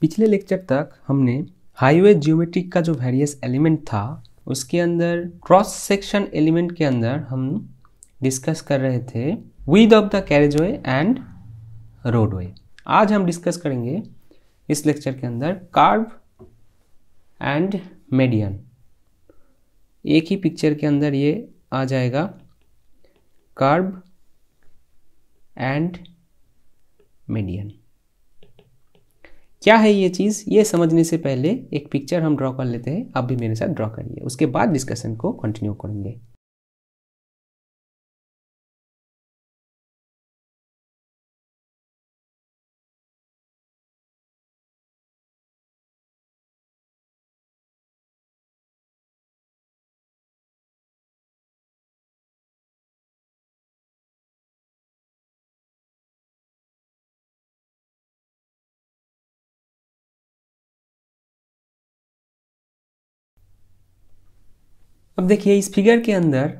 पिछले लेक्चर तक हमने हाईवे जियोमेट्रिक का जो वेरियस एलिमेंट था उसके अंदर क्रॉस सेक्शन एलिमेंट के अंदर हम डिस्कस कर रहे थे width of the carriageway and roadway आज हम डिस्कस करेंगे इस लेक्चर के अंदर कार्व एंड मेडियन एक ही पिक्चर के अंदर ये आ जाएगा कार्ब एंड मेडियन क्या है ये चीज़ ये समझने से पहले एक पिक्चर हम ड्रॉ कर लेते हैं आप भी मेरे साथ ड्रॉ करिए उसके बाद डिस्कशन को कंटिन्यू करेंगे अब देखिए इस फिगर के अंदर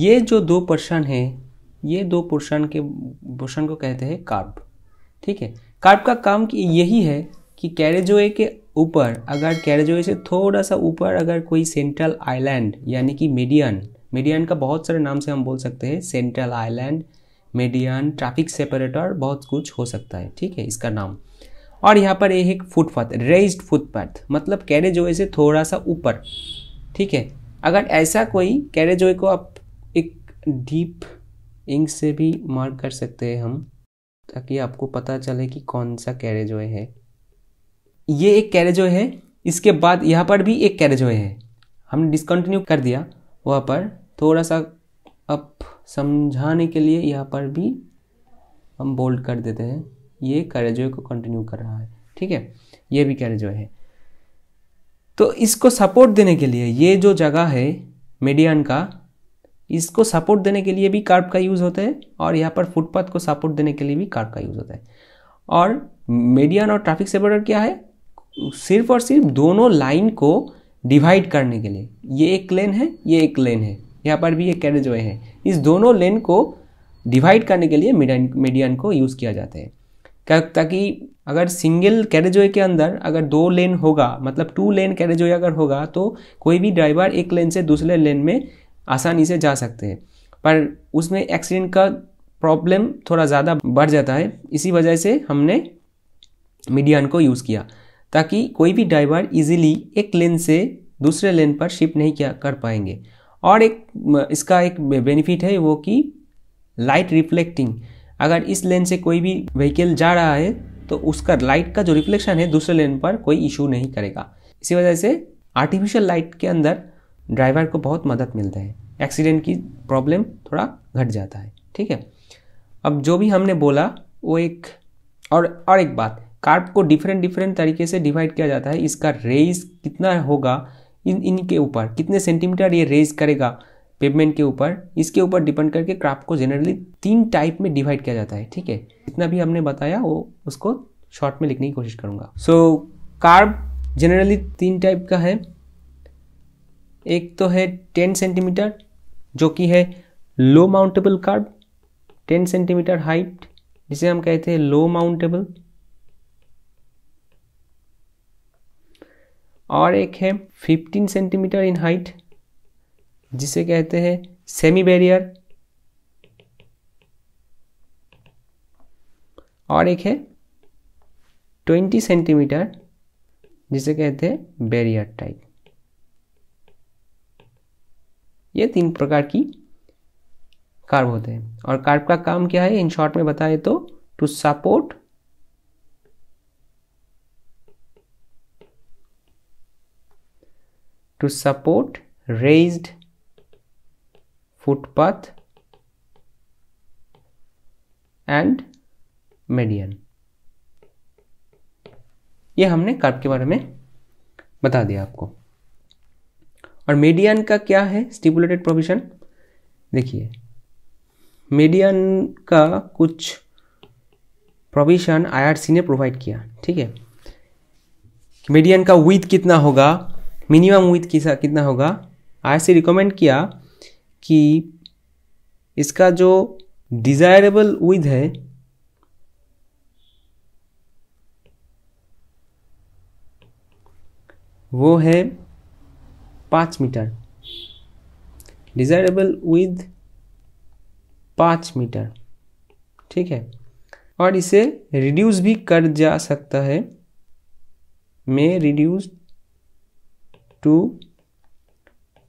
ये जो दो पोर्शन है ये दो पोर्शन के पोर्शन को कहते हैं कार्ब ठीक है कार्ब का काम यही है कि कैरेजोए के ऊपर अगर कैरेजोए से थोड़ा सा ऊपर अगर कोई सेंट्रल आइलैंड यानी कि मीडियन मीडियन का बहुत सारे नाम से हम बोल सकते हैं central island median traffic separator बहुत कुछ हो सकता है ठीक है इसका नाम और यहाँ पर ये है फुटपाथ रेज्ड फुटपाथ मतलब कैरेज वे से थोड़ा सा ऊपर ठीक है अगर ऐसा कोई कैरेज वे को आप एक डीप इंक से भी मार्क कर सकते हैं हम ताकि आपको पता चले कि कौन सा कैरेज वे है ये एक कैरेज वे है इसके बाद यहाँ पर भी एक कैरेज वे है हमने डिसकंटिन्यू कर दिया वहाँ पर थोड़ा सा अब समझाने के लिए यहाँ पर भी हम बोल्ड कर देते हैं ये कैरेजोए को कंटिन्यू कर रहा है ठीक है ये भी कैरेजोए है तो इसको सपोर्ट देने के लिए ये जो जगह है मीडियन का इसको सपोर्ट देने के लिए भी कार्प का यूज़ होता है और यहाँ पर फुटपाथ को सपोर्ट देने के लिए भी कार्प का यूज़ होता है और मीडियन और ट्रैफिक सेपरेटर क्या है सिर्फ और सिर्फ दोनों लाइन को डिवाइड करने के लिए ये एक लेन है ये एक लेन है यहाँ पर भी ये कैरेज है इस दोनों लेन को डिवाइड करने के लिए मीडियन मीडियन को यूज़ किया जाता है क्या ताकि अगर सिंगल कैरेजोए के अंदर अगर दो लेन होगा मतलब टू लेन कैरेजोए अगर होगा तो कोई भी ड्राइवर एक लेन से दूसरे लेन में आसानी से जा सकते हैं पर उसमें एक्सीडेंट का प्रॉब्लम थोड़ा ज़्यादा बढ़ जाता है इसी वजह से हमने मीडियन को यूज़ किया ताकि कोई भी ड्राइवर इजीली एक लेन से दूसरे लेन पर शिफ्ट नहीं किया कर पाएंगे और एक इसका एक बेनिफिट है वो कि लाइट रिफ्लेक्टिंग अगर इस लेन से कोई भी व्हीकल जा रहा है तो उसका लाइट का जो रिफ्लेक्शन है दूसरे लेन पर कोई इशू नहीं करेगा इसी वजह से आर्टिफिशियल लाइट के अंदर ड्राइवर को बहुत मदद मिलता है एक्सीडेंट की प्रॉब्लम थोड़ा घट जाता है ठीक है अब जो भी हमने बोला वो एक और और एक बात कार्ब को डिफरेंट डिफरेंट तरीके से डिवाइड किया जाता है इसका रेज कितना होगा इन इनके ऊपर कितने सेंटीमीटर ये रेज करेगा पेमेंट के ऊपर इसके ऊपर डिपेंड करके क्राफ्ट को जनरली तीन टाइप में डिवाइड किया जाता है ठीक है जितना भी हमने बताया वो उसको शॉर्ट में लिखने की कोशिश करूंगा सो कार्ब जनरली तीन टाइप का है एक तो है टेन सेंटीमीटर जो कि है low mountable kerb ten centimetre height जिसे हम कहते हैं लो माउंटेबल और एक है फिफ्टीन सेंटीमीटर इन हाइट जिसे कहते हैं सेमी बैरियर और एक है ट्वेंटी सेंटीमीटर जिसे कहते हैं बैरियर टाइप ये तीन प्रकार की कार्ब होते हैं और कार्ब का काम क्या है इन शॉर्ट में बताएं तो to support to support raised footpath and median ये हमने कर्व के बारे में बता दिया आपको और मीडियन का क्या है स्टिपुलेटेड प्रोविजन देखिए मीडियन का कुछ प्रोविजन आईआरसी ने प्रोवाइड किया ठीक है मीडियन का विथ कितना होगा मिनिमम विथ कितना होगा आईआरसी रिकमेंड किया कि इसका जो डिज़ायरेबल विद है वो है पाँच मीटर डिज़ायरेबल विद पाँच मीटर ठीक है और इसे रिड्यूस भी कर जा सकता है may reduce to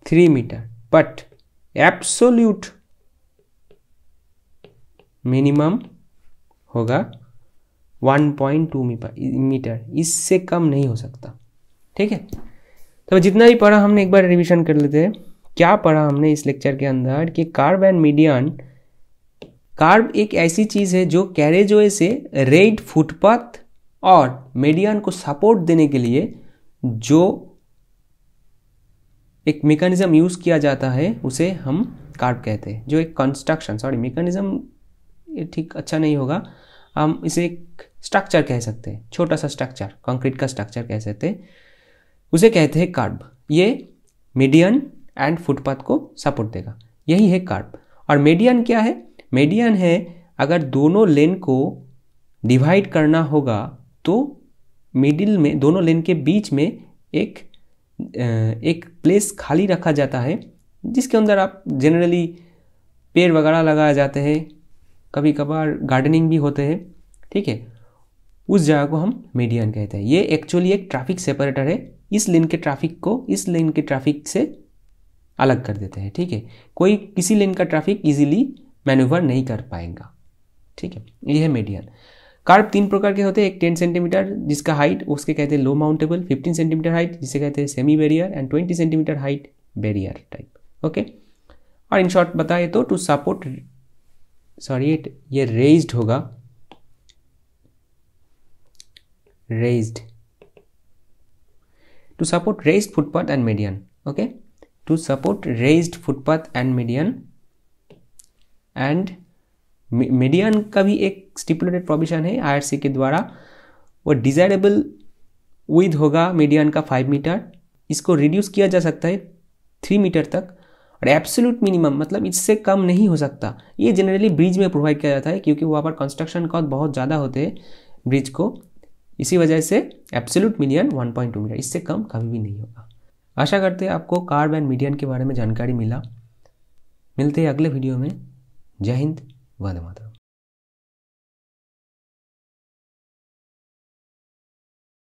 three metre but absolute minimum होगा 1.2 मीटर इससे कम नहीं हो सकता ठीक है तो जितना भी पढ़ा हमने एक बार रिवीजन कर लेते हैं क्या पढ़ा हमने इस लेक्चर के अंदर कि कार्ब एंड मीडियन कार्ब एक ऐसी चीज़ है जो कैरेजोए से रेड फुटपाथ और मीडियन को सपोर्ट देने के लिए जो एक मेकानिज़म यूज़ किया जाता है उसे हम कार्ड कहते हैं जो एक कंस्ट्रक्शन सॉरी मेकानिज़म ये ठीक अच्छा नहीं होगा हम इसे एक स्ट्रक्चर कह सकते हैं छोटा सा स्ट्रक्चर कंक्रीट का स्ट्रक्चर कह सकते हैं उसे कहते हैं कार्ब ये मीडियन एंड फुटपाथ को सपोर्ट देगा यही है कार्ब और मीडियन क्या है मीडियन है अगर दोनों लेन को डिवाइड करना होगा तो मिडिल में दोनों लेन के बीच में एक एक प्लेस खाली रखा जाता है जिसके अंदर आप जनरली पेड़ वगैरह लगाए जाते हैं कभी कभार गार्डनिंग भी होते हैं ठीक है उस जगह को हम मीडियन कहते हैं ये एक्चुअली एक ट्रैफिक सेपरेटर है इस लेन के ट्रैफिक को इस लेन के ट्रैफिक से अलग कर देते हैं ठीक है कोई किसी लेन का ट्रैफिक इजीली मैन्यूवर नहीं कर पाएगा ठीक है ये है मीडियन कार्प तीन प्रकार के होते हैं एक टेन सेंटीमीटर जिसका हाइट उसके कहते हैं low mountable fifteen centimetre height जिसे कहते हैं semi barrier and twenty centimetre height barrier type okay और इन शॉर्ट बताए तो टू सपोर्ट सॉरी ये रेज होगा raised to support raise footpath and median okay to support raise footpath and median and median का भी एक stipulated provision है आई के द्वारा वो डिजायरेबल विद होगा मीडियन का फाइव मीटर इसको रिड्यूस किया जा सकता है थ्री मीटर तक और एब्सोल्यूट मिनिमम मतलब इससे कम नहीं हो सकता ये जनरली ब्रिज में प्रोवाइड किया जाता है क्योंकि वहाँ पर कंस्ट्रक्शन कॉस्ट बहुत ज़्यादा होते हैं ब्रिज को इसी वजह से एब्सोल्यूट मीडियन 1.2 मीटर इससे कम कभी भी नहीं होगा आशा करते हैं आपको कार्ब एंड मीडियन के बारे में जानकारी मिला मिलते हैं अगले वीडियो में जय हिंद Vande Mataram.